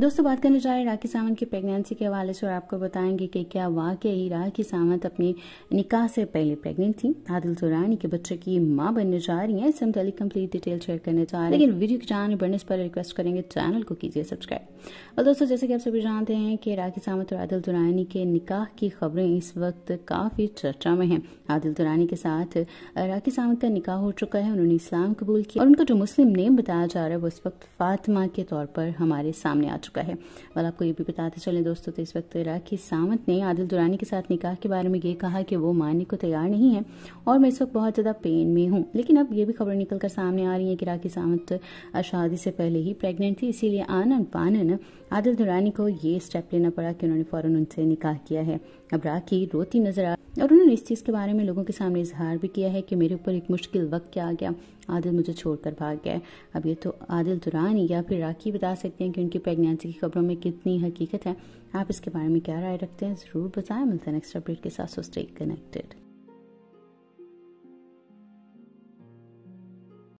दोस्तों बात करने जा रहे राखी सावंत की प्रेगनेंसी के हवाले से और आपको बताएंगे कि क्या वाकई राखी सावंत अपने निकाह से पहले प्रेग्नेंट थी आदिल सुरानी के बच्चे की मां बनने जा रही हैं इस हम कम्प्लीट डिटेल शेयर करने जा रहे हैं लेकिन वीडियो की जान बढ़ने पर रिक्वेस्ट करेंगे चैनल को कीजिए सब्सक्राइब और दोस्तों जैसे कि आप सभी जानते हैं कि राखी सावंत और आदिल दुरानी के निकाह की खबरें इस वक्त काफी चर्चा में है आदिल दुरानी के साथ राखी सावंत का निकाह हो चुका है उन्होंने इस्लाम कबूल किया और उनका जो मुस्लिम नेम बताया जा रहा है वो इस वक्त फातिमा के तौर पर हमारे सामने आता चुका है और आपको ये भी बताते चले दोस्तों तो इस वक्त राखी सावंत ने आदिल दुरानी के साथ निकाह के बारे में ये कहा कि वो मानने को तैयार नहीं है और मैं इस वक्त बहुत ज़्यादा पेन में हूँ लेकिन अब ये भी खबर निकल कर सामने आ रही है कि राखी सावंत शादी से पहले ही प्रेगनेंट थी इसीलिए आनंद पानन आदिल दुरानी को ये स्टेप लेना पड़ा कि उन्होंने फ़ौरन उनसे निकाह किया है अब राखी रोती नजर आ और उन्होंने इस चीज़ के बारे में लोगों के सामने इजहार भी किया है कि मेरे ऊपर एक मुश्किल वक्त क्या आ गया आदिल मुझे छोड़कर भाग गया अब ये तो आदिल दुरानी या फिर राखी बता सकते हैं कि उनकी प्रेगनेंसी आज की खबरों में कितनी हकीकत है आप इसके बारे में क्या राय रखते हैं ज़रूर बताएं मिलते हैं नेक्स्ट अपडेट के साथ सो स्टे कनेक्टेड